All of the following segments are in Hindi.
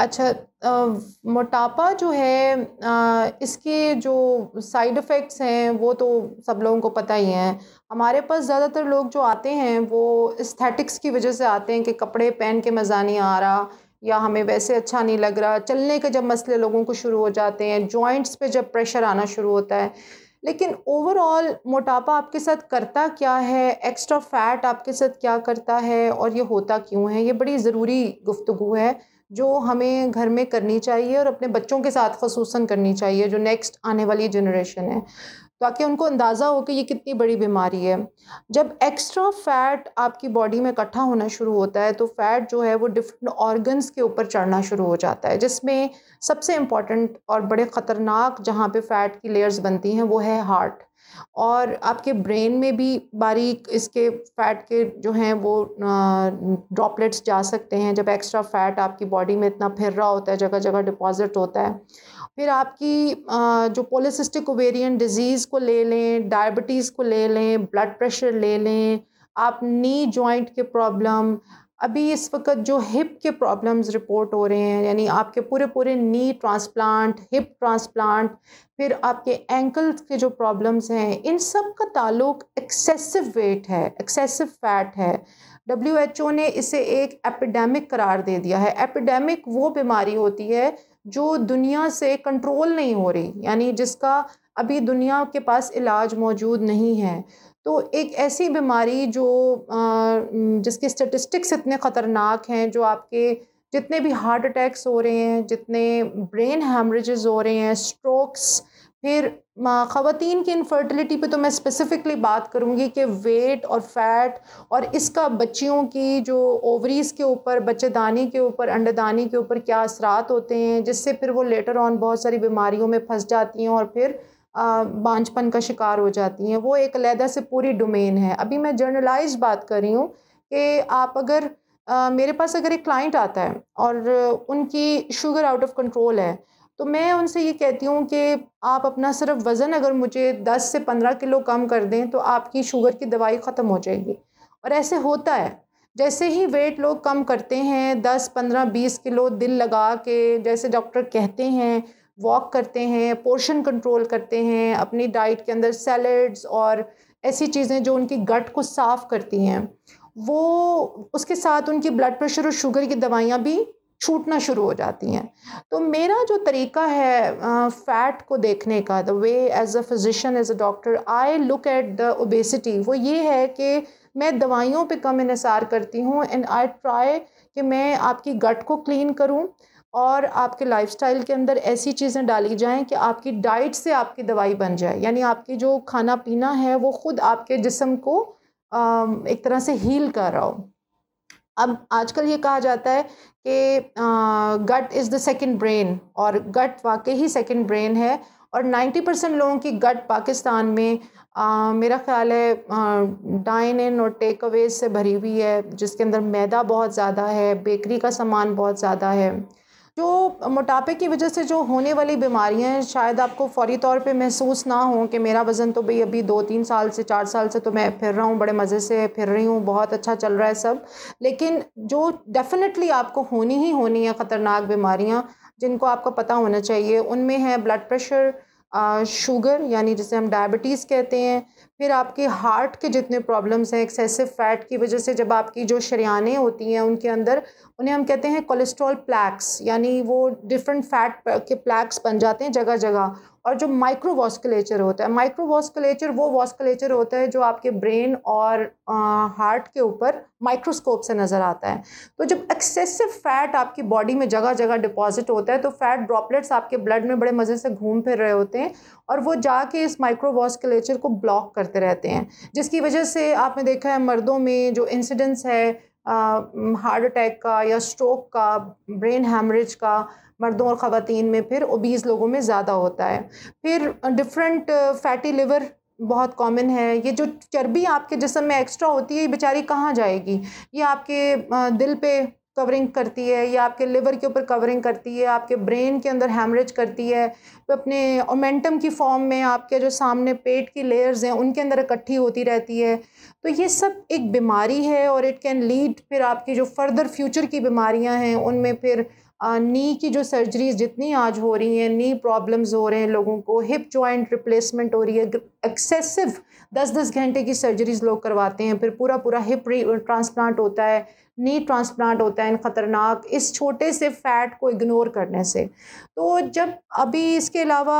अच्छा आ, मोटापा जो है आ, इसके जो साइड इफ़ेक्ट्स हैं वो तो सब लोगों को पता ही हैं हमारे पास ज़्यादातर लोग जो आते हैं वो इस्थेटिक्स की वजह से आते हैं कि कपड़े पहन के मज़ा नहीं आ रहा या हमें वैसे अच्छा नहीं लग रहा चलने के जब मसले लोगों को शुरू हो जाते हैं जॉइंट्स पे जब प्रेशर आना शुरू होता है लेकिन ओवरऑल मोटापा आपके साथ करता क्या है एक्स्ट्रा फैट आपके साथ क्या करता है और ये होता क्यों है ये बड़ी ज़रूरी गुफ्तु है जो हमें घर में करनी चाहिए और अपने बच्चों के साथ खसूस करनी चाहिए जो नेक्स्ट आने वाली जनरेशन है ताकि उनको अंदाज़ा हो कि ये कितनी बड़ी बीमारी है जब एक्स्ट्रा फैट आपकी बॉडी में इकट्ठा होना शुरू होता है तो फैट जो है वो डिफरेंट ऑर्गन्स के ऊपर चढ़ना शुरू हो जाता है जिसमें सबसे इम्पॉर्टेंट और बड़े ख़तरनाक जहाँ पे फैट की लेयर्स बनती हैं वो है हार्ट और आपके ब्रेन में भी बारीक इसके फैट के जो हैं वो ड्रॉपलेट्स जा सकते हैं जब एक्स्ट्रा फैट आपकी बॉडी में इतना फिर रहा होता है जगह जगह डिपॉजिट होता है फिर आपकी जो पोलिसिस्टिक ओवेरियन डिज़ीज़ को ले लें डायबिटीज़ को ले लें ब्लड प्रेशर ले लें आप नी जॉइंट के प्रॉब्लम अभी इस वक्त जो हिप के प्रॉब्लम्स रिपोर्ट हो रहे हैं यानी आपके पूरे पूरे नी ट्रांसप्लांट हिप ट्रांसप्लांट फिर आपके एंकल्स के जो प्रॉब्लम्स हैं इन सब का ताल्लुक एक्सेसिव वेट है एक्सेसिव फैट है डब्ल्यू एच ओ ने इसे एक एपिडेमिक करार दे दिया है एपिडेमिक वो बीमारी होती है जो दुनिया से कंट्रोल नहीं हो रही यानी जिसका अभी दुनिया के पास इलाज मौजूद नहीं है तो एक ऐसी बीमारी जो जिसके स्टेटिस्टिक्स इतने ख़तरनाक हैं जो आपके जितने भी हार्ट अटैक्स हो रहे हैं जितने ब्रेन हेमरेज हो रहे हैं स्ट्रोक्स फिर ख़वान की इनफर्टिलिटी पे तो मैं स्पेसिफ़िकली बात करूँगी कि वेट और फैट और इसका बच्चियों की जो ओवरीज़ के ऊपर बच्चेदानी के ऊपर दानी के ऊपर क्या असरात होते हैं जिससे फिर वो लेटर ऑन बहुत सारी बीमारियों में फंस जाती हैं और फिर बांझपन का शिकार हो जाती हैं वो एक अलहदा से पूरी डोमेन है अभी मैं जर्नलाइज बात कर रही हूँ कि आप अगर आ, मेरे पास अगर एक क्लाइंट आता है और उनकी शुगर आउट ऑफ कंट्रोल है तो मैं उनसे ये कहती हूँ कि आप अपना सिर्फ वज़न अगर मुझे 10 से 15 किलो कम कर दें तो आपकी शुगर की दवाई ख़त्म हो जाएगी और ऐसे होता है जैसे ही वेट लोग कम करते हैं 10 15 20 किलो दिल लगा के जैसे डॉक्टर कहते हैं वॉक करते हैं पोर्शन कंट्रोल करते हैं अपनी डाइट के अंदर सैलड्स और ऐसी चीज़ें जो उनकी गट को साफ़ करती हैं वो उसके साथ उनकी ब्लड प्रेशर और शुगर की दवाइयाँ भी छूटना शुरू हो जाती हैं तो मेरा जो तरीका है फ़ैट को देखने का the way as a physician as a doctor I look at the obesity वो ये है कि मैं दवाइयों पे कम इसार करती हूँ एंड आई ट्राई कि मैं आपकी गट को क्लीन करूँ और आपके लाइफस्टाइल के अंदर ऐसी चीज़ें डाली जाएं कि आपकी डाइट से आपकी दवाई बन जाए यानी आपकी जो खाना पीना है वो ख़ुद आपके जिसम को एक तरह से हील कर रहा हो अब आजकल ये कहा जाता है कि gut is the second brain और गट वाकई ही सेकेंड ब्रेन है और 90 परसेंट लोगों की गट पाकिस्तान में आ, मेरा ख्याल है डाइन इन और टेक अवेज से भरी हुई है जिसके अंदर मैदा बहुत ज़्यादा है बेकरी का सामान बहुत ज़्यादा है जो मोटापे की वजह से जो होने वाली बीमारियां हैं शायद आपको फौरी तौर पे महसूस ना हो कि मेरा वज़न तो भाई अभी दो तीन साल से चार साल से तो मैं फिर रहा हूँ बड़े मज़े से फिर रही हूँ बहुत अच्छा चल रहा है सब लेकिन जो डेफ़िनेटली आपको होनी ही होनी है ख़तरनाक बीमारियाँ जिनको आपको पता होना चाहिए उनमें है ब्लड प्रेशर शुगर यानी जिसे हम डायबिटीज़ कहते हैं फिर आपके हार्ट के जितने प्रॉब्लम्स हैं एक्सेसिव फ़ैट की वजह से जब आपकी जो शरियाने होती हैं उनके अंदर उन्हें हम कहते हैं कोलेस्ट्रॉल प्लैक्स यानी वो डिफरेंट फैट के प्लैक्स बन जाते हैं जगह जगह और जो माइक्रोवास्कुलेचर होता है माइक्रोवास्कुलेचर वो वास्कुलेचर होता है जो आपके ब्रेन और आ, हार्ट के ऊपर माइक्रोस्कोप से नज़र आता है तो जब एक्सेसिव फैट आपकी बॉडी में जगह जगह डिपॉजिट होता है तो फैट ड्रॉपलेट्स आपके ब्लड में बड़े मज़े से घूम फिर रहे होते हैं हैं और वो जाके इस माइक्रोवास्कुलेचर को ब्लॉक करते रहते हैं जिसकी वजह से आपने देखा है मर्दों में जो इंसिडेंस है हार्ट अटैक का या स्ट्रोक का ब्रेन हेमरेज का मर्दों और ख़वान में फिर ओबीज़ लोगों में ज़्यादा होता है फिर डिफरेंट फैटी लिवर बहुत कॉमन है ये जो चर्बी आपके जिसम में एक्स्ट्रा होती है ये बेचारी कहाँ जाएगी ये आपके दिल पे कवरिंग करती है या आपके लिवर के ऊपर कवरिंग करती है आपके ब्रेन के अंदर हेमरेज करती है तो अपने ओमेंटम की फॉर्म में आपके जो सामने पेट की लेयर्स हैं उनके अंदर इकट्ठी होती रहती है तो ये सब एक बीमारी है और इट कैन लीड फिर आपकी जो फर्दर फ्यूचर की बीमारियां हैं उनमें फिर नी की जो सर्जरीज जितनी आज हो रही हैं नी प्रॉब्लम्स हो रहे हैं लोगों को हिप जॉइंट रिप्लेसमेंट हो रही है एक्सेसिव दस दस घंटे की सर्जरीज लोग करवाते हैं फिर पूरा पूरा हिप ट्रांसप्लांट होता है नी ट्रांसप्लांट होता है ख़तरनाक इस छोटे से फैट को इग्नोर करने से तो जब अभी इसके अलावा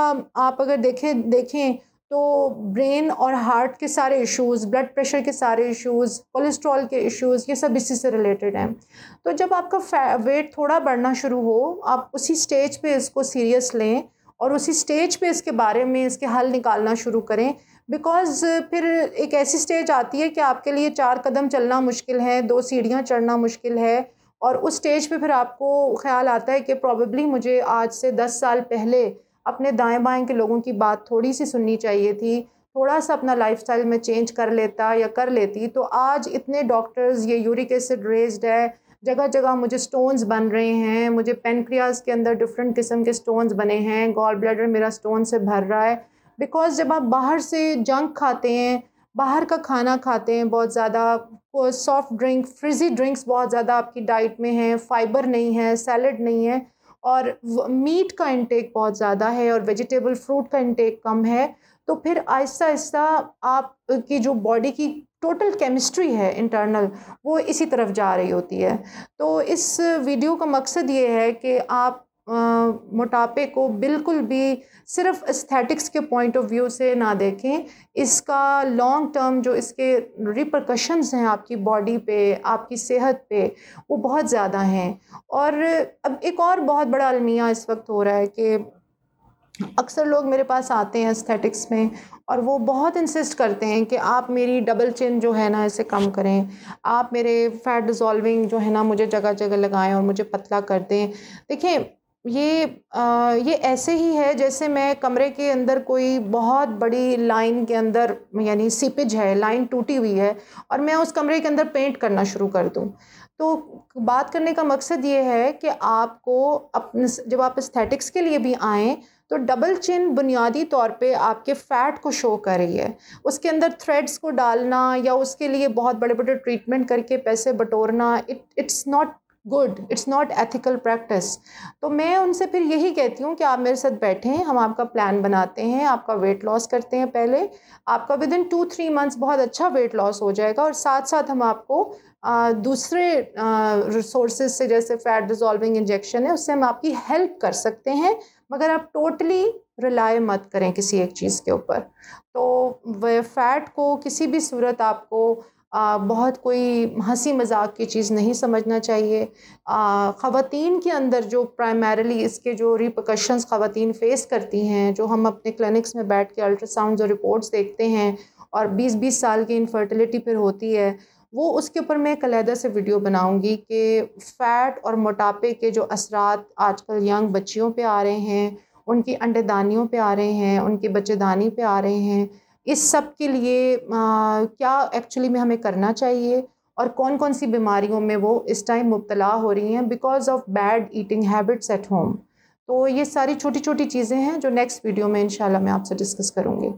आप अगर देखें देखें तो ब्रेन और हार्ट के सारे इश्यूज़ ब्लड प्रेशर के सारे इश्यूज़ कोलेस्ट्रॉल के इश्यूज़ ये सब इसी से रिलेटेड हैं तो जब आपका वेट थोड़ा बढ़ना शुरू हो आप उसी स्टेज पे इसको सीरियस लें और उसी स्टेज पे इसके बारे में इसके हल निकालना शुरू करें बिकॉज़ फिर एक ऐसी स्टेज आती है कि आपके लिए चार कदम चलना मुश्किल है दो सीढ़ियाँ चढ़ना मुश्किल है और उस स्टेज पर फिर आपको ख्याल आता है कि प्रॉबली मुझे आज से दस साल पहले अपने दाएं बाएं के लोगों की बात थोड़ी सी सुननी चाहिए थी थोड़ा सा अपना लाइफस्टाइल में चेंज कर लेता या कर लेती तो आज इतने डॉक्टर्स ये यूरिक एसिड रेज्ड है जगह जगह मुझे स्टोन्स बन रहे हैं मुझे पेनक्रियाज के अंदर डिफरेंट किस्म के स्टोन्स बने हैं गॉल ब्लैडर मेरा स्टोन से भर रहा है बिकॉज जब आप बाहर से जंक खाते हैं बाहर का खाना खाते हैं बहुत ज़्यादा सॉफ्ट ड्रिंक फ्रिजी ड्रिंक्स बहुत ज़्यादा आपकी डाइट में हैं फाइबर नहीं है सैलड नहीं है और मीट का इंटेक बहुत ज़्यादा है और वेजिटेबल फ्रूट का इंटेक कम है तो फिर आहिस्ता आहिस्ता आपकी जो बॉडी की टोटल केमिस्ट्री है इंटरनल वो इसी तरफ जा रही होती है तो इस वीडियो का मकसद ये है कि आप मोटापे को बिल्कुल भी सिर्फ एस्थेटिक्स के पॉइंट ऑफ व्यू से ना देखें इसका लॉन्ग टर्म जो इसके रिप्रकशंस हैं आपकी बॉडी पे आपकी सेहत पे वो बहुत ज़्यादा हैं और अब एक और बहुत बड़ा अलमिया इस वक्त हो रहा है कि अक्सर लोग मेरे पास आते हैं एस्थेटिक्स में और वो बहुत इंसिस्ट करते हैं कि आप मेरी डबल चिन जो है ना इसे कम करें आप मेरे फैट डिज़ोल्विंग जो है ना मुझे जगह जगह लगाएं और मुझे पतला कर दें देखिए ये आ, ये ऐसे ही है जैसे मैं कमरे के अंदर कोई बहुत बड़ी लाइन के अंदर यानी सीपेज है लाइन टूटी हुई है और मैं उस कमरे के अंदर पेंट करना शुरू कर दूं तो बात करने का मकसद ये है कि आपको अपने जब आप इस्थेटिक्स के लिए भी आएँ तो डबल चिन बुनियादी तौर पे आपके फ़ैट को शो कर रही है उसके अंदर थ्रेड्स को डालना या उसके लिए बहुत बड़े बड़े ट्रीटमेंट करके पैसे बटोरना it it's not good it's not ethical practice तो मैं उनसे फिर यही कहती हूँ कि आप मेरे साथ बैठें हम आपका प्लान बनाते हैं आपका वेट लॉस करते हैं पहले आपका within two three months बहुत अच्छा वेट लॉस हो जाएगा और साथ साथ हम आपको आ, दूसरे रिसोर्सेज से जैसे फैट डिजॉल्विंग इंजेक्शन है उससे हम आपकी हेल्प कर सकते हैं मगर आप टोटली रिलाय मत करें किसी एक चीज़ के ऊपर तो वह फैट को किसी भी सूरत आपको आ, बहुत कोई हंसी मजाक की चीज़ नहीं समझना चाहिए ख़वान के अंदर जो प्राइमरली इसके जो रिप्रकशन ख़वान फ़ेस करती हैं जो हम अपने क्लिनिक्स में बैठ के अल्ट्रासाउंड और रिपोर्ट्स देखते हैं और 20-20 साल की इनफर्टिलिटी फिर होती है वो उसके ऊपर मैं एक अलहदा से वीडियो बनाऊंगी कि फ़ैट और मोटापे के जो असरात आजकल यंग बच्चियों पे आ रहे हैं उनकी अंडेदानियों पे आ रहे हैं उनकी बच्चेदानी पे आ रहे हैं इस सब के लिए आ, क्या एक्चुअली में हमें करना चाहिए और कौन कौन सी बीमारियों में वो इस टाइम मुबतला हो रही हैं because of bad eating habits at home तो ये सारी छोटी छोटी चीज़ें हैं जो नेक्स्ट वीडियो में इंशाल्लाह मैं आपसे डिस्कस करूँगी